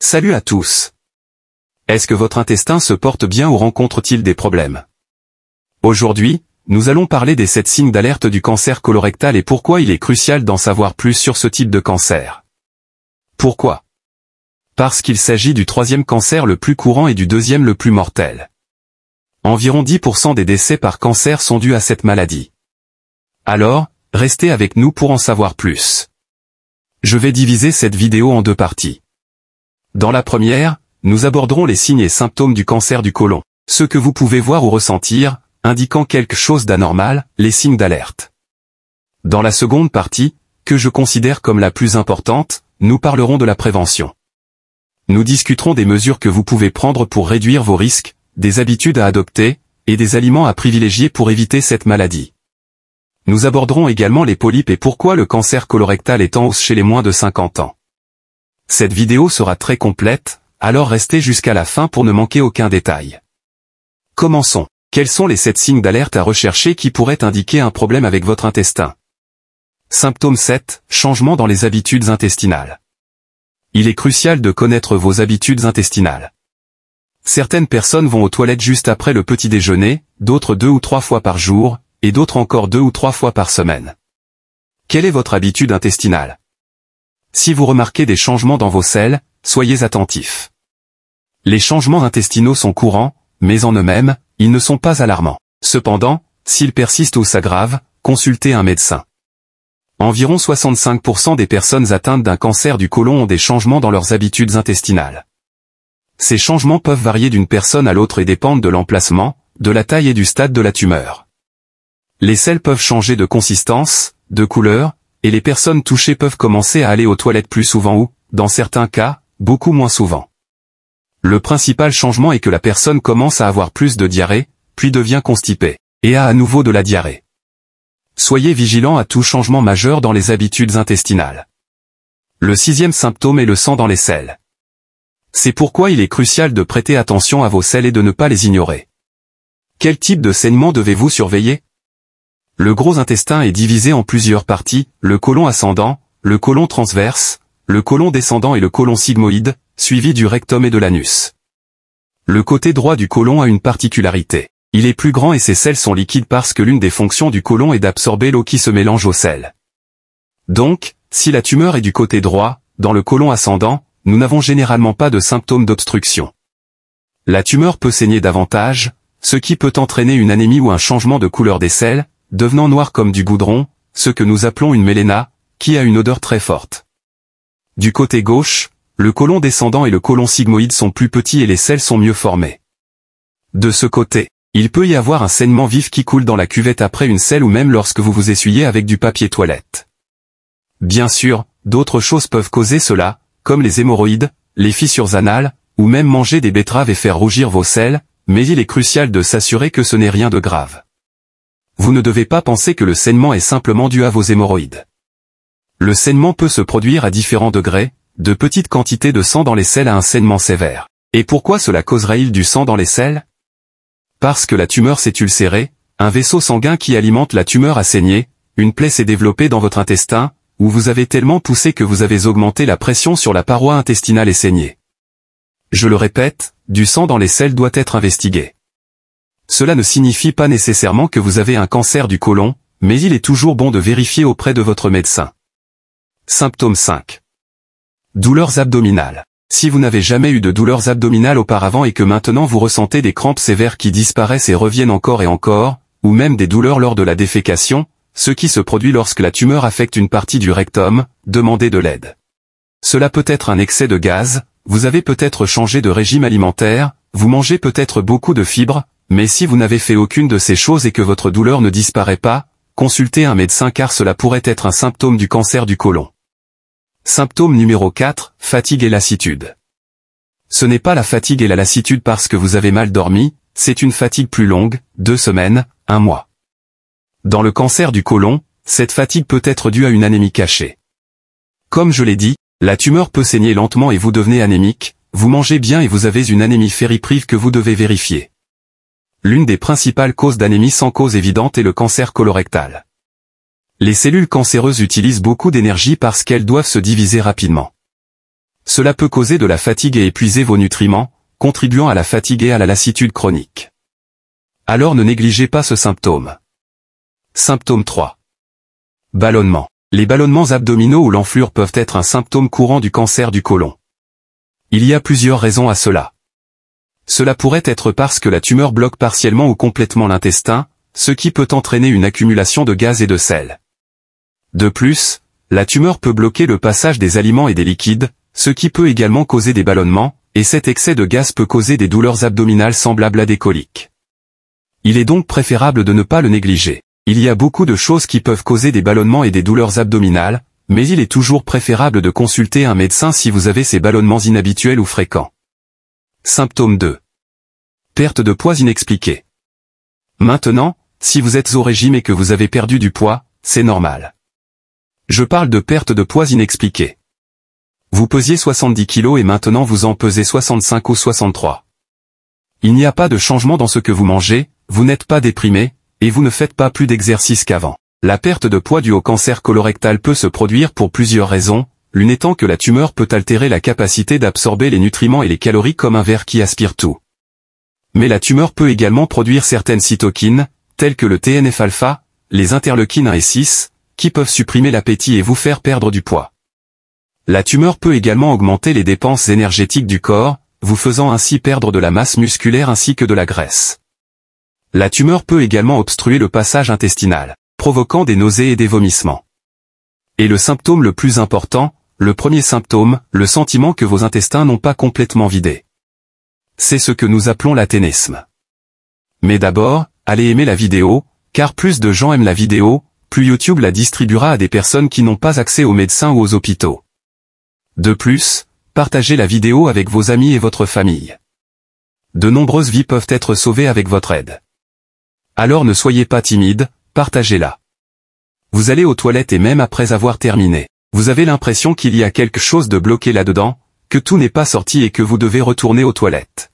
Salut à tous. Est-ce que votre intestin se porte bien ou rencontre-t-il des problèmes Aujourd'hui, nous allons parler des 7 signes d'alerte du cancer colorectal et pourquoi il est crucial d'en savoir plus sur ce type de cancer. Pourquoi Parce qu'il s'agit du troisième cancer le plus courant et du deuxième le plus mortel. Environ 10% des décès par cancer sont dus à cette maladie. Alors, restez avec nous pour en savoir plus. Je vais diviser cette vidéo en deux parties. Dans la première, nous aborderons les signes et symptômes du cancer du côlon. Ce que vous pouvez voir ou ressentir, indiquant quelque chose d'anormal, les signes d'alerte. Dans la seconde partie, que je considère comme la plus importante, nous parlerons de la prévention. Nous discuterons des mesures que vous pouvez prendre pour réduire vos risques, des habitudes à adopter, et des aliments à privilégier pour éviter cette maladie. Nous aborderons également les polypes et pourquoi le cancer colorectal est en hausse chez les moins de 50 ans. Cette vidéo sera très complète, alors restez jusqu'à la fin pour ne manquer aucun détail. Commençons. Quels sont les 7 signes d'alerte à rechercher qui pourraient indiquer un problème avec votre intestin Symptôme 7. Changement dans les habitudes intestinales. Il est crucial de connaître vos habitudes intestinales. Certaines personnes vont aux toilettes juste après le petit déjeuner, d'autres deux ou trois fois par jour, et d'autres encore deux ou trois fois par semaine. Quelle est votre habitude intestinale si vous remarquez des changements dans vos selles, soyez attentifs. Les changements intestinaux sont courants, mais en eux-mêmes, ils ne sont pas alarmants. Cependant, s'ils persistent ou s'aggravent, consultez un médecin. Environ 65% des personnes atteintes d'un cancer du côlon ont des changements dans leurs habitudes intestinales. Ces changements peuvent varier d'une personne à l'autre et dépendent de l'emplacement, de la taille et du stade de la tumeur. Les selles peuvent changer de consistance, de couleur, et les personnes touchées peuvent commencer à aller aux toilettes plus souvent ou, dans certains cas, beaucoup moins souvent. Le principal changement est que la personne commence à avoir plus de diarrhée, puis devient constipée, et a à nouveau de la diarrhée. Soyez vigilant à tout changement majeur dans les habitudes intestinales. Le sixième symptôme est le sang dans les selles. C'est pourquoi il est crucial de prêter attention à vos selles et de ne pas les ignorer. Quel type de saignement devez-vous surveiller le gros intestin est divisé en plusieurs parties, le côlon ascendant, le côlon transverse, le côlon descendant et le côlon sigmoïde, suivi du rectum et de l'anus. Le côté droit du côlon a une particularité. Il est plus grand et ses selles sont liquides parce que l'une des fonctions du côlon est d'absorber l'eau qui se mélange aux selles. Donc, si la tumeur est du côté droit, dans le côlon ascendant, nous n'avons généralement pas de symptômes d'obstruction. La tumeur peut saigner davantage, ce qui peut entraîner une anémie ou un changement de couleur des selles, devenant noir comme du goudron, ce que nous appelons une méléna, qui a une odeur très forte. Du côté gauche, le côlon descendant et le côlon sigmoïde sont plus petits et les selles sont mieux formées. De ce côté, il peut y avoir un saignement vif qui coule dans la cuvette après une selle ou même lorsque vous vous essuyez avec du papier toilette. Bien sûr, d'autres choses peuvent causer cela, comme les hémorroïdes, les fissures anales, ou même manger des betteraves et faire rougir vos selles, mais il est crucial de s'assurer que ce n'est rien de grave. Vous ne devez pas penser que le saignement est simplement dû à vos hémorroïdes. Le saignement peut se produire à différents degrés, de petites quantités de sang dans les selles à un saignement sévère. Et pourquoi cela causerait-il du sang dans les selles Parce que la tumeur s'est ulcérée, un vaisseau sanguin qui alimente la tumeur a saigné, une plaie s'est développée dans votre intestin, où vous avez tellement poussé que vous avez augmenté la pression sur la paroi intestinale et saigné. Je le répète, du sang dans les selles doit être investigué. Cela ne signifie pas nécessairement que vous avez un cancer du côlon, mais il est toujours bon de vérifier auprès de votre médecin. Symptôme 5. Douleurs abdominales. Si vous n'avez jamais eu de douleurs abdominales auparavant et que maintenant vous ressentez des crampes sévères qui disparaissent et reviennent encore et encore, ou même des douleurs lors de la défécation, ce qui se produit lorsque la tumeur affecte une partie du rectum, demandez de l'aide. Cela peut être un excès de gaz, vous avez peut-être changé de régime alimentaire, vous mangez peut-être beaucoup de fibres, mais si vous n'avez fait aucune de ces choses et que votre douleur ne disparaît pas, consultez un médecin car cela pourrait être un symptôme du cancer du côlon. Symptôme numéro 4, fatigue et lassitude. Ce n'est pas la fatigue et la lassitude parce que vous avez mal dormi, c'est une fatigue plus longue, deux semaines, un mois. Dans le cancer du côlon, cette fatigue peut être due à une anémie cachée. Comme je l'ai dit, la tumeur peut saigner lentement et vous devenez anémique, vous mangez bien et vous avez une anémie fériprive que vous devez vérifier. L'une des principales causes d'anémie sans cause évidente est le cancer colorectal. Les cellules cancéreuses utilisent beaucoup d'énergie parce qu'elles doivent se diviser rapidement. Cela peut causer de la fatigue et épuiser vos nutriments, contribuant à la fatigue et à la lassitude chronique. Alors ne négligez pas ce symptôme. Symptôme 3. Ballonnement. Les ballonnements abdominaux ou l'enflure peuvent être un symptôme courant du cancer du côlon. Il y a plusieurs raisons à cela. Cela pourrait être parce que la tumeur bloque partiellement ou complètement l'intestin, ce qui peut entraîner une accumulation de gaz et de sel. De plus, la tumeur peut bloquer le passage des aliments et des liquides, ce qui peut également causer des ballonnements, et cet excès de gaz peut causer des douleurs abdominales semblables à des coliques. Il est donc préférable de ne pas le négliger. Il y a beaucoup de choses qui peuvent causer des ballonnements et des douleurs abdominales, mais il est toujours préférable de consulter un médecin si vous avez ces ballonnements inhabituels ou fréquents. Symptôme 2. Perte de poids inexpliquée. Maintenant, si vous êtes au régime et que vous avez perdu du poids, c'est normal. Je parle de perte de poids inexpliquée. Vous pesiez 70 kg et maintenant vous en pesez 65 ou 63. Il n'y a pas de changement dans ce que vous mangez, vous n'êtes pas déprimé, et vous ne faites pas plus d'exercice qu'avant. La perte de poids due au cancer colorectal peut se produire pour plusieurs raisons, l'une étant que la tumeur peut altérer la capacité d'absorber les nutriments et les calories comme un verre qui aspire tout. Mais la tumeur peut également produire certaines cytokines, telles que le TNF-alpha, les interleukines 1 et 6, qui peuvent supprimer l'appétit et vous faire perdre du poids. La tumeur peut également augmenter les dépenses énergétiques du corps, vous faisant ainsi perdre de la masse musculaire ainsi que de la graisse. La tumeur peut également obstruer le passage intestinal, provoquant des nausées et des vomissements. Et le symptôme le plus important, le premier symptôme, le sentiment que vos intestins n'ont pas complètement vidé. C'est ce que nous appelons l'athénisme. Mais d'abord, allez aimer la vidéo, car plus de gens aiment la vidéo, plus YouTube la distribuera à des personnes qui n'ont pas accès aux médecins ou aux hôpitaux. De plus, partagez la vidéo avec vos amis et votre famille. De nombreuses vies peuvent être sauvées avec votre aide. Alors ne soyez pas timide, partagez-la. Vous allez aux toilettes et même après avoir terminé. Vous avez l'impression qu'il y a quelque chose de bloqué là-dedans, que tout n'est pas sorti et que vous devez retourner aux toilettes.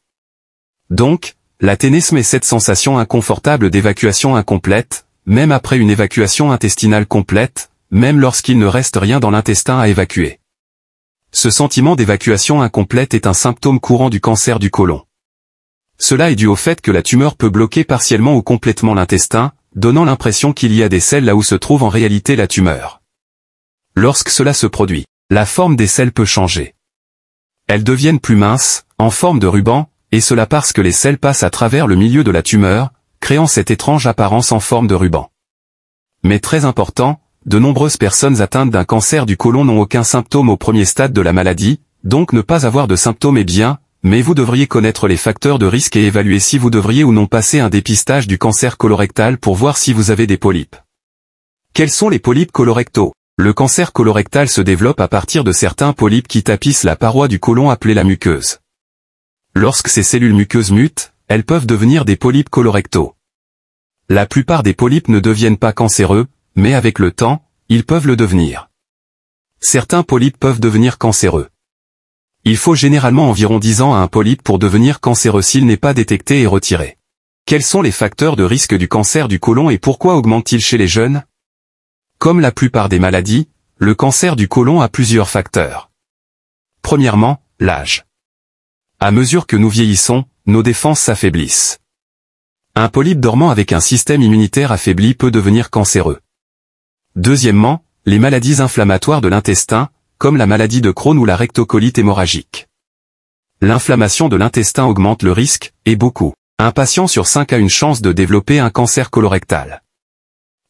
Donc, l'aténisme est cette sensation inconfortable d'évacuation incomplète, même après une évacuation intestinale complète, même lorsqu'il ne reste rien dans l'intestin à évacuer. Ce sentiment d'évacuation incomplète est un symptôme courant du cancer du côlon. Cela est dû au fait que la tumeur peut bloquer partiellement ou complètement l'intestin, donnant l'impression qu'il y a des selles là où se trouve en réalité la tumeur. Lorsque cela se produit, la forme des selles peut changer. Elles deviennent plus minces, en forme de ruban, et cela parce que les selles passent à travers le milieu de la tumeur, créant cette étrange apparence en forme de ruban. Mais très important, de nombreuses personnes atteintes d'un cancer du côlon n'ont aucun symptôme au premier stade de la maladie, donc ne pas avoir de symptômes est bien, mais vous devriez connaître les facteurs de risque et évaluer si vous devriez ou non passer un dépistage du cancer colorectal pour voir si vous avez des polypes. Quels sont les polypes colorectaux le cancer colorectal se développe à partir de certains polypes qui tapissent la paroi du côlon appelée la muqueuse. Lorsque ces cellules muqueuses mutent, elles peuvent devenir des polypes colorectaux. La plupart des polypes ne deviennent pas cancéreux, mais avec le temps, ils peuvent le devenir. Certains polypes peuvent devenir cancéreux. Il faut généralement environ 10 ans à un polype pour devenir cancéreux s'il n'est pas détecté et retiré. Quels sont les facteurs de risque du cancer du côlon et pourquoi augmente-t-il chez les jeunes comme la plupart des maladies, le cancer du côlon a plusieurs facteurs. Premièrement, l'âge. À mesure que nous vieillissons, nos défenses s'affaiblissent. Un polype dormant avec un système immunitaire affaibli peut devenir cancéreux. Deuxièmement, les maladies inflammatoires de l'intestin, comme la maladie de Crohn ou la rectocolite hémorragique. L'inflammation de l'intestin augmente le risque, et beaucoup. Un patient sur cinq a une chance de développer un cancer colorectal.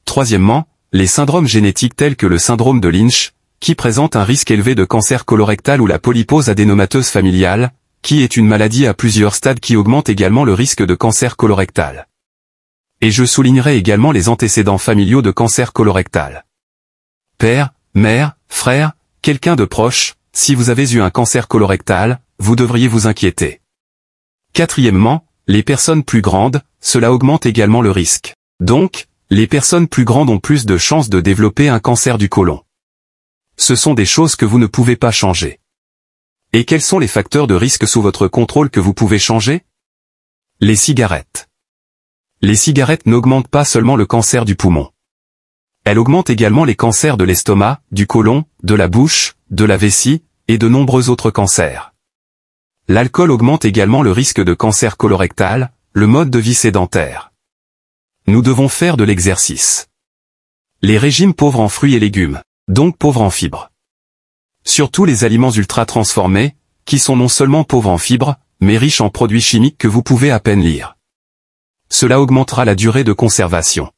Troisièmement, les syndromes génétiques tels que le syndrome de Lynch, qui présente un risque élevé de cancer colorectal ou la polypose adénomateuse familiale, qui est une maladie à plusieurs stades qui augmente également le risque de cancer colorectal. Et je soulignerai également les antécédents familiaux de cancer colorectal. Père, mère, frère, quelqu'un de proche, si vous avez eu un cancer colorectal, vous devriez vous inquiéter. Quatrièmement, les personnes plus grandes, cela augmente également le risque. Donc, les personnes plus grandes ont plus de chances de développer un cancer du côlon. Ce sont des choses que vous ne pouvez pas changer. Et quels sont les facteurs de risque sous votre contrôle que vous pouvez changer Les cigarettes. Les cigarettes n'augmentent pas seulement le cancer du poumon. Elles augmentent également les cancers de l'estomac, du côlon, de la bouche, de la vessie, et de nombreux autres cancers. L'alcool augmente également le risque de cancer colorectal, le mode de vie sédentaire. Nous devons faire de l'exercice. Les régimes pauvres en fruits et légumes, donc pauvres en fibres. Surtout les aliments ultra transformés, qui sont non seulement pauvres en fibres, mais riches en produits chimiques que vous pouvez à peine lire. Cela augmentera la durée de conservation.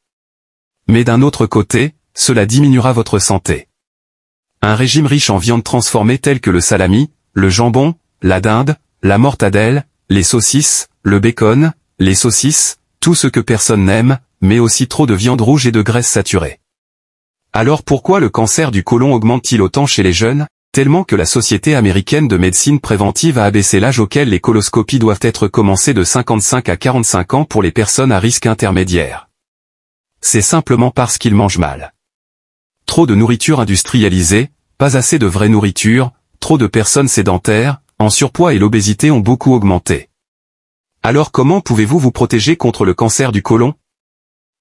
Mais d'un autre côté, cela diminuera votre santé. Un régime riche en viande transformée telle que le salami, le jambon, la dinde, la mortadelle, les saucisses, le bacon, les saucisses, tout ce que personne n'aime, mais aussi trop de viande rouge et de graisse saturée. Alors pourquoi le cancer du côlon augmente-t-il autant chez les jeunes, tellement que la Société américaine de médecine préventive a abaissé l'âge auquel les coloscopies doivent être commencées de 55 à 45 ans pour les personnes à risque intermédiaire. C'est simplement parce qu'ils mangent mal. Trop de nourriture industrialisée, pas assez de vraie nourriture, trop de personnes sédentaires, en surpoids et l'obésité ont beaucoup augmenté. Alors comment pouvez-vous vous protéger contre le cancer du côlon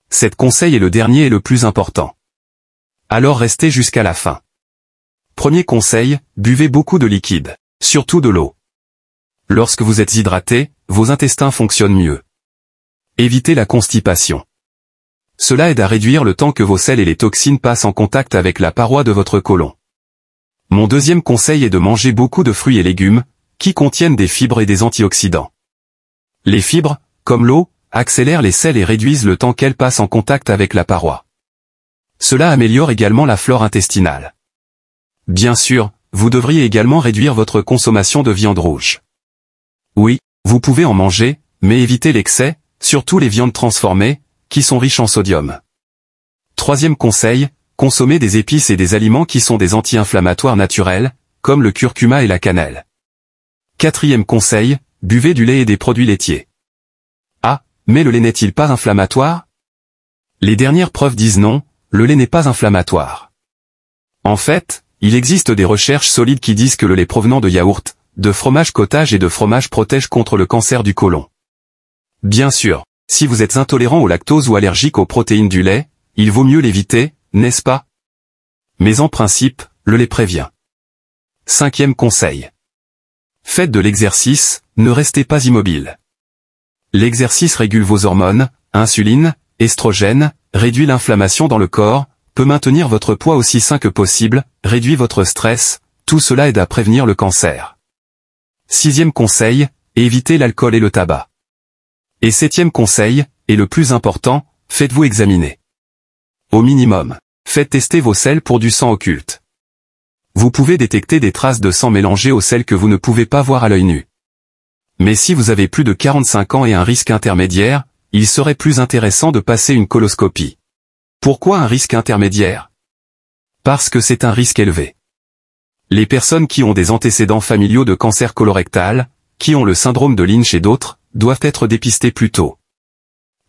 Cet conseil est le dernier et le plus important. Alors restez jusqu'à la fin. Premier conseil, buvez beaucoup de liquide, surtout de l'eau. Lorsque vous êtes hydraté, vos intestins fonctionnent mieux. Évitez la constipation. Cela aide à réduire le temps que vos sels et les toxines passent en contact avec la paroi de votre côlon. Mon deuxième conseil est de manger beaucoup de fruits et légumes, qui contiennent des fibres et des antioxydants. Les fibres, comme l'eau, accélèrent les selles et réduisent le temps qu'elles passent en contact avec la paroi. Cela améliore également la flore intestinale. Bien sûr, vous devriez également réduire votre consommation de viande rouge. Oui, vous pouvez en manger, mais évitez l'excès, surtout les viandes transformées, qui sont riches en sodium. Troisième conseil, consommez des épices et des aliments qui sont des anti-inflammatoires naturels, comme le curcuma et la cannelle. Quatrième conseil, Buvez du lait et des produits laitiers. Ah, mais le lait n'est-il pas inflammatoire Les dernières preuves disent non, le lait n'est pas inflammatoire. En fait, il existe des recherches solides qui disent que le lait provenant de yaourt, de fromage cottage et de fromage protège contre le cancer du côlon. Bien sûr, si vous êtes intolérant au lactose ou allergique aux protéines du lait, il vaut mieux l'éviter, n'est-ce pas Mais en principe, le lait prévient. Cinquième conseil. Faites de l'exercice, ne restez pas immobile. L'exercice régule vos hormones, insuline, estrogène, réduit l'inflammation dans le corps, peut maintenir votre poids aussi sain que possible, réduit votre stress, tout cela aide à prévenir le cancer. Sixième conseil, évitez l'alcool et le tabac. Et septième conseil, et le plus important, faites-vous examiner. Au minimum, faites tester vos selles pour du sang occulte vous pouvez détecter des traces de sang mélangées aux celles que vous ne pouvez pas voir à l'œil nu. Mais si vous avez plus de 45 ans et un risque intermédiaire, il serait plus intéressant de passer une coloscopie. Pourquoi un risque intermédiaire Parce que c'est un risque élevé. Les personnes qui ont des antécédents familiaux de cancer colorectal, qui ont le syndrome de Lynch et d'autres, doivent être dépistées plus tôt.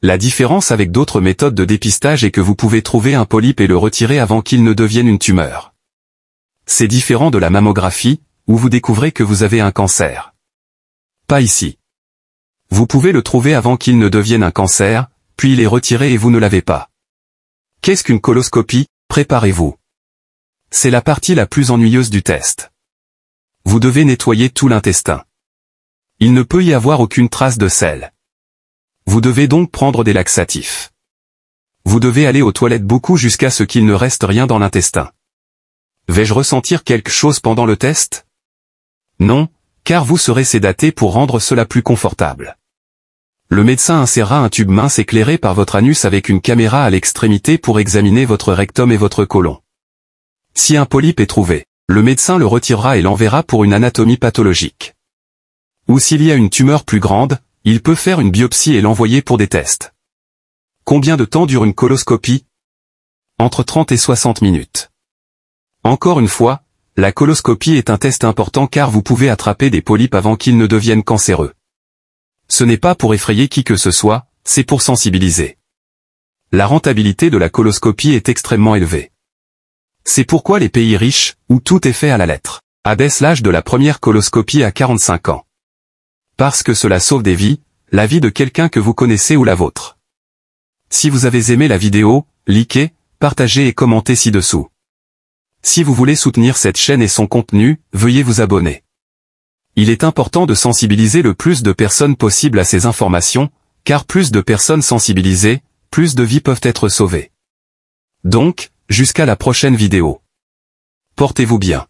La différence avec d'autres méthodes de dépistage est que vous pouvez trouver un polype et le retirer avant qu'il ne devienne une tumeur. C'est différent de la mammographie, où vous découvrez que vous avez un cancer. Pas ici. Vous pouvez le trouver avant qu'il ne devienne un cancer, puis il est retiré et vous ne l'avez pas. Qu'est-ce qu'une coloscopie Préparez-vous. C'est la partie la plus ennuyeuse du test. Vous devez nettoyer tout l'intestin. Il ne peut y avoir aucune trace de sel. Vous devez donc prendre des laxatifs. Vous devez aller aux toilettes beaucoup jusqu'à ce qu'il ne reste rien dans l'intestin. Vais-je ressentir quelque chose pendant le test Non, car vous serez sédaté pour rendre cela plus confortable. Le médecin insérera un tube mince éclairé par votre anus avec une caméra à l'extrémité pour examiner votre rectum et votre colon. Si un polype est trouvé, le médecin le retirera et l'enverra pour une anatomie pathologique. Ou s'il y a une tumeur plus grande, il peut faire une biopsie et l'envoyer pour des tests. Combien de temps dure une coloscopie Entre 30 et 60 minutes. Encore une fois, la coloscopie est un test important car vous pouvez attraper des polypes avant qu'ils ne deviennent cancéreux. Ce n'est pas pour effrayer qui que ce soit, c'est pour sensibiliser. La rentabilité de la coloscopie est extrêmement élevée. C'est pourquoi les pays riches, où tout est fait à la lettre, abaissent l'âge de la première coloscopie à 45 ans. Parce que cela sauve des vies, la vie de quelqu'un que vous connaissez ou la vôtre. Si vous avez aimé la vidéo, likez, partagez et commentez ci-dessous. Si vous voulez soutenir cette chaîne et son contenu, veuillez vous abonner. Il est important de sensibiliser le plus de personnes possible à ces informations, car plus de personnes sensibilisées, plus de vies peuvent être sauvées. Donc, jusqu'à la prochaine vidéo. Portez-vous bien.